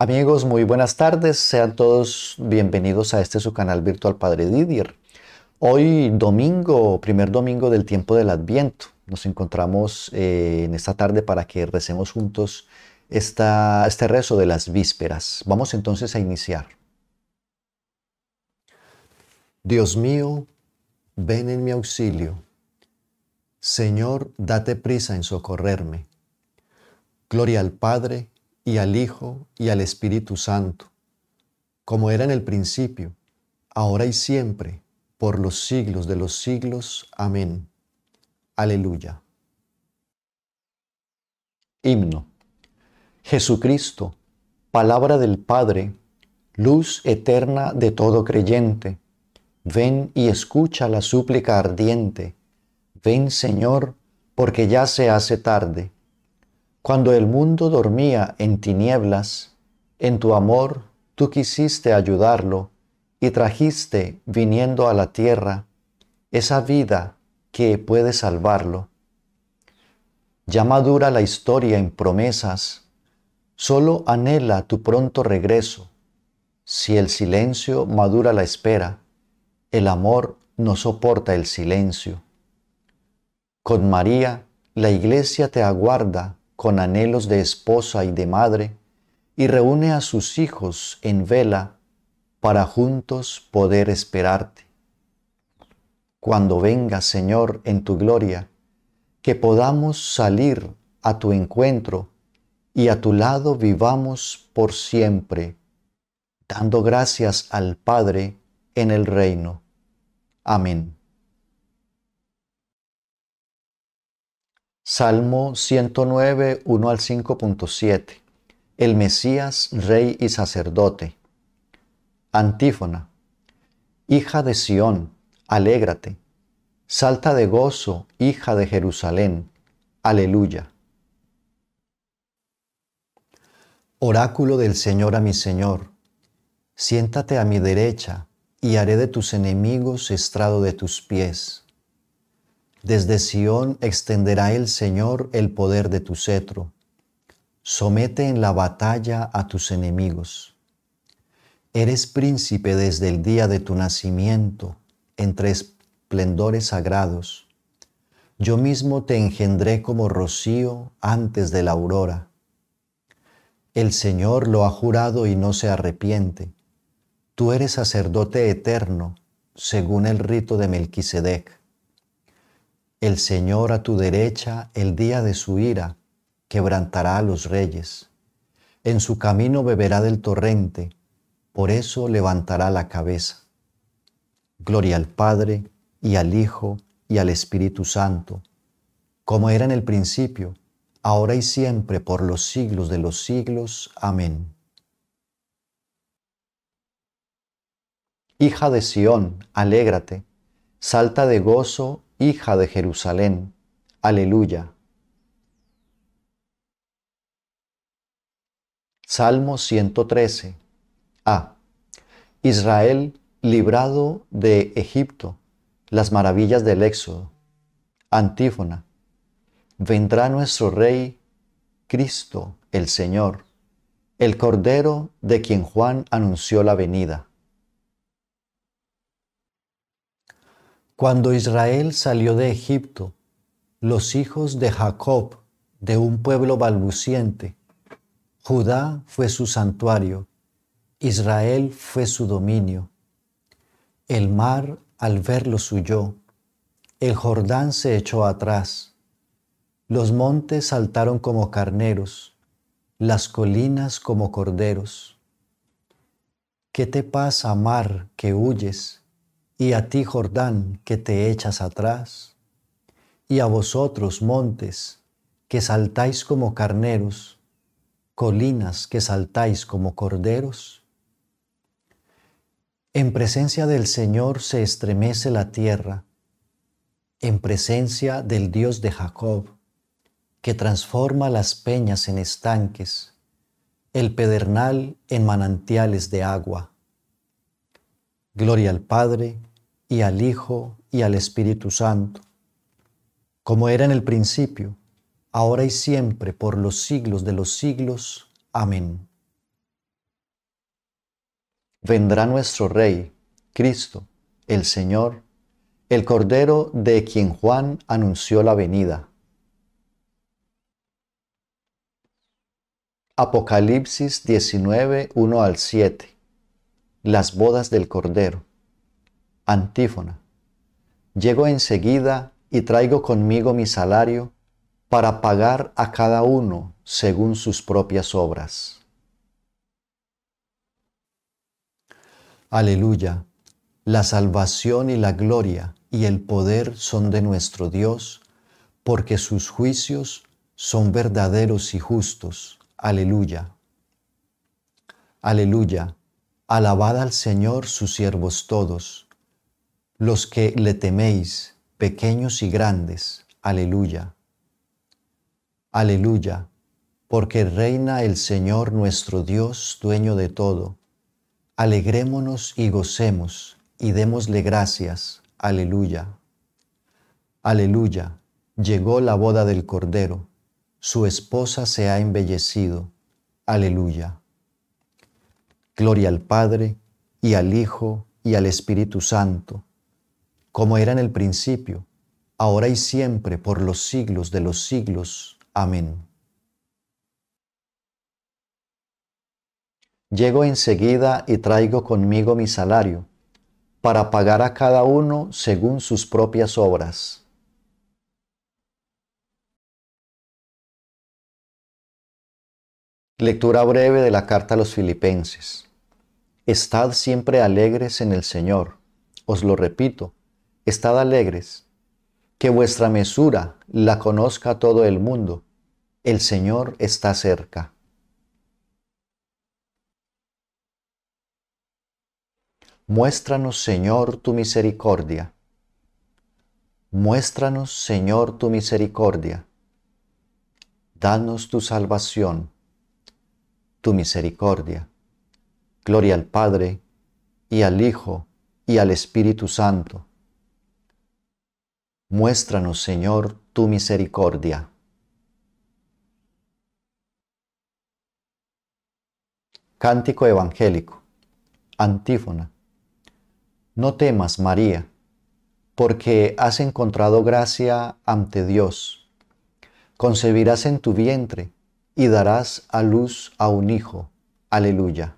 Amigos, muy buenas tardes. Sean todos bienvenidos a este su canal virtual Padre Didier. Hoy domingo, primer domingo del tiempo del Adviento. Nos encontramos eh, en esta tarde para que recemos juntos este rezo de las vísperas. Vamos entonces a iniciar. Dios mío, ven en mi auxilio. Señor, date prisa en socorrerme. Gloria al Padre y al Hijo y al Espíritu Santo, como era en el principio, ahora y siempre, por los siglos de los siglos. Amén. Aleluya. Himno. Jesucristo, palabra del Padre, luz eterna de todo creyente, ven y escucha la súplica ardiente. Ven, Señor, porque ya se hace tarde. Cuando el mundo dormía en tinieblas, en tu amor tú quisiste ayudarlo y trajiste, viniendo a la tierra, esa vida que puede salvarlo. Ya madura la historia en promesas, solo anhela tu pronto regreso. Si el silencio madura la espera, el amor no soporta el silencio. Con María, la iglesia te aguarda con anhelos de esposa y de madre, y reúne a sus hijos en vela para juntos poder esperarte. Cuando venga Señor, en tu gloria, que podamos salir a tu encuentro y a tu lado vivamos por siempre, dando gracias al Padre en el reino. Amén. Salmo 109, 1 al 5.7. El Mesías, Rey y Sacerdote. Antífona. Hija de Sión, alégrate. Salta de gozo, hija de Jerusalén. Aleluya. Oráculo del Señor a mi Señor. Siéntate a mi derecha, y haré de tus enemigos estrado de tus pies. Desde Sión extenderá el Señor el poder de tu cetro. Somete en la batalla a tus enemigos. Eres príncipe desde el día de tu nacimiento, entre esplendores sagrados. Yo mismo te engendré como rocío antes de la aurora. El Señor lo ha jurado y no se arrepiente. Tú eres sacerdote eterno, según el rito de Melquisedec. El Señor a tu derecha el día de su ira quebrantará a los reyes. En su camino beberá del torrente, por eso levantará la cabeza. Gloria al Padre y al Hijo y al Espíritu Santo, como era en el principio, ahora y siempre, por los siglos de los siglos. Amén. Hija de Sión, alégrate, salta de gozo hija de Jerusalén. Aleluya. Salmo 113. A. Israel librado de Egipto, las maravillas del Éxodo. Antífona. Vendrá nuestro Rey, Cristo el Señor, el Cordero de quien Juan anunció la venida. Cuando Israel salió de Egipto, los hijos de Jacob, de un pueblo balbuciente, Judá fue su santuario, Israel fue su dominio. El mar al verlo huyó, el Jordán se echó atrás, los montes saltaron como carneros, las colinas como corderos. ¿Qué te pasa, mar, que huyes? y a ti Jordán que te echas atrás, y a vosotros montes que saltáis como carneros, colinas que saltáis como corderos. En presencia del Señor se estremece la tierra, en presencia del Dios de Jacob, que transforma las peñas en estanques, el pedernal en manantiales de agua. Gloria al Padre, y al Hijo y al Espíritu Santo, como era en el principio, ahora y siempre, por los siglos de los siglos. Amén. Vendrá nuestro Rey, Cristo, el Señor, el Cordero de quien Juan anunció la venida. Apocalipsis 19, 1 al 7. Las bodas del Cordero. Antífona. Llego enseguida y traigo conmigo mi salario para pagar a cada uno según sus propias obras. Aleluya. La salvación y la gloria y el poder son de nuestro Dios, porque sus juicios son verdaderos y justos. Aleluya. Aleluya. Alabad al Señor sus siervos todos los que le teméis, pequeños y grandes. Aleluya. Aleluya, porque reina el Señor nuestro Dios, dueño de todo. Alegrémonos y gocemos y démosle gracias. Aleluya. Aleluya, llegó la boda del Cordero, su esposa se ha embellecido. Aleluya. Gloria al Padre, y al Hijo, y al Espíritu Santo como era en el principio, ahora y siempre, por los siglos de los siglos. Amén. Llego enseguida y traigo conmigo mi salario, para pagar a cada uno según sus propias obras. Lectura breve de la carta a los filipenses. Estad siempre alegres en el Señor. Os lo repito, Estad alegres, que vuestra mesura la conozca todo el mundo. El Señor está cerca. Muéstranos, Señor, tu misericordia. Muéstranos, Señor, tu misericordia. Danos tu salvación, tu misericordia. Gloria al Padre, y al Hijo, y al Espíritu Santo Muéstranos, Señor, tu misericordia. Cántico Evangélico. Antífona. No temas, María, porque has encontrado gracia ante Dios. Concebirás en tu vientre y darás a luz a un hijo. Aleluya.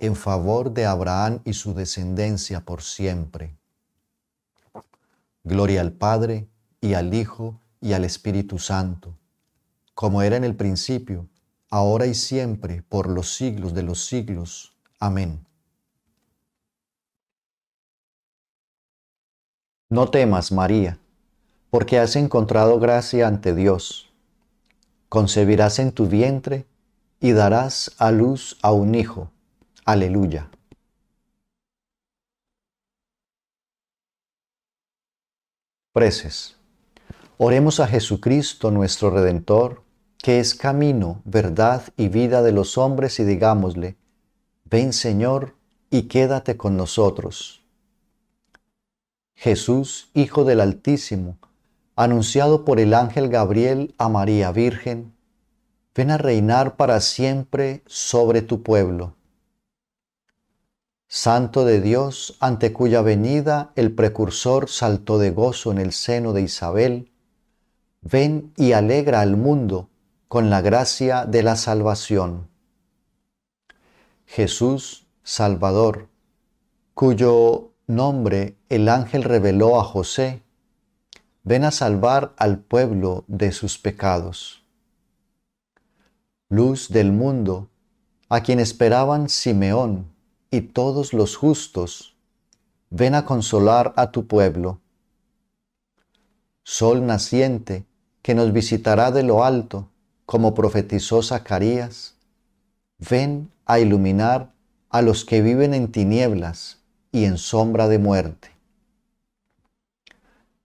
en favor de Abraham y su descendencia por siempre. Gloria al Padre y al Hijo y al Espíritu Santo, como era en el principio, ahora y siempre, por los siglos de los siglos. Amén. No temas, María, porque has encontrado gracia ante Dios. Concebirás en tu vientre y darás a luz a un hijo Aleluya. Preces. Oremos a Jesucristo nuestro Redentor, que es camino, verdad y vida de los hombres, y digámosle, ven Señor y quédate con nosotros. Jesús, Hijo del Altísimo, anunciado por el ángel Gabriel a María Virgen, ven a reinar para siempre sobre tu pueblo Santo de Dios, ante cuya venida el precursor saltó de gozo en el seno de Isabel, ven y alegra al mundo con la gracia de la salvación. Jesús, Salvador, cuyo nombre el ángel reveló a José, ven a salvar al pueblo de sus pecados. Luz del mundo, a quien esperaban Simeón, y todos los justos, ven a consolar a tu pueblo. Sol naciente que nos visitará de lo alto, como profetizó Zacarías, ven a iluminar a los que viven en tinieblas y en sombra de muerte.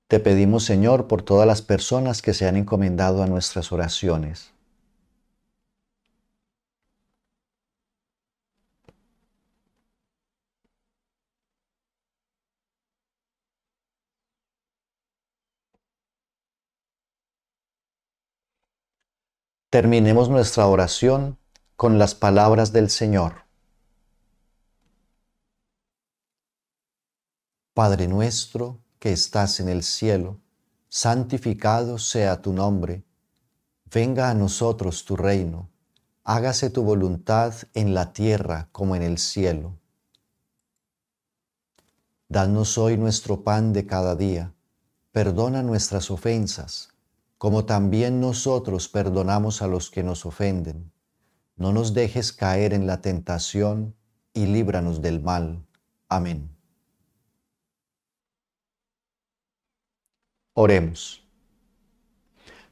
Te pedimos, Señor, por todas las personas que se han encomendado a nuestras oraciones Terminemos nuestra oración con las palabras del Señor. Padre nuestro que estás en el cielo, santificado sea tu nombre, venga a nosotros tu reino, hágase tu voluntad en la tierra como en el cielo. Danos hoy nuestro pan de cada día, perdona nuestras ofensas como también nosotros perdonamos a los que nos ofenden. No nos dejes caer en la tentación y líbranos del mal. Amén. Oremos.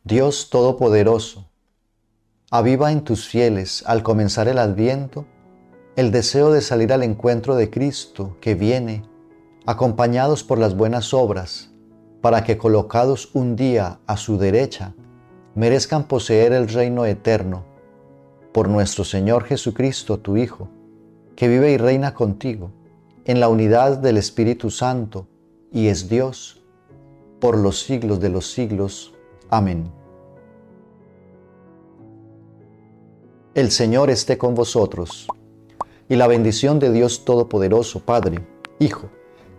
Dios Todopoderoso, aviva en tus fieles al comenzar el adviento el deseo de salir al encuentro de Cristo que viene, acompañados por las buenas obras para que colocados un día a su derecha, merezcan poseer el reino eterno por nuestro Señor Jesucristo, tu Hijo, que vive y reina contigo en la unidad del Espíritu Santo y es Dios por los siglos de los siglos. Amén. El Señor esté con vosotros y la bendición de Dios Todopoderoso, Padre, Hijo,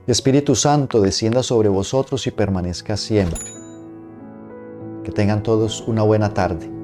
Espíritu Santo descienda sobre vosotros y permanezca siempre. Que tengan todos una buena tarde.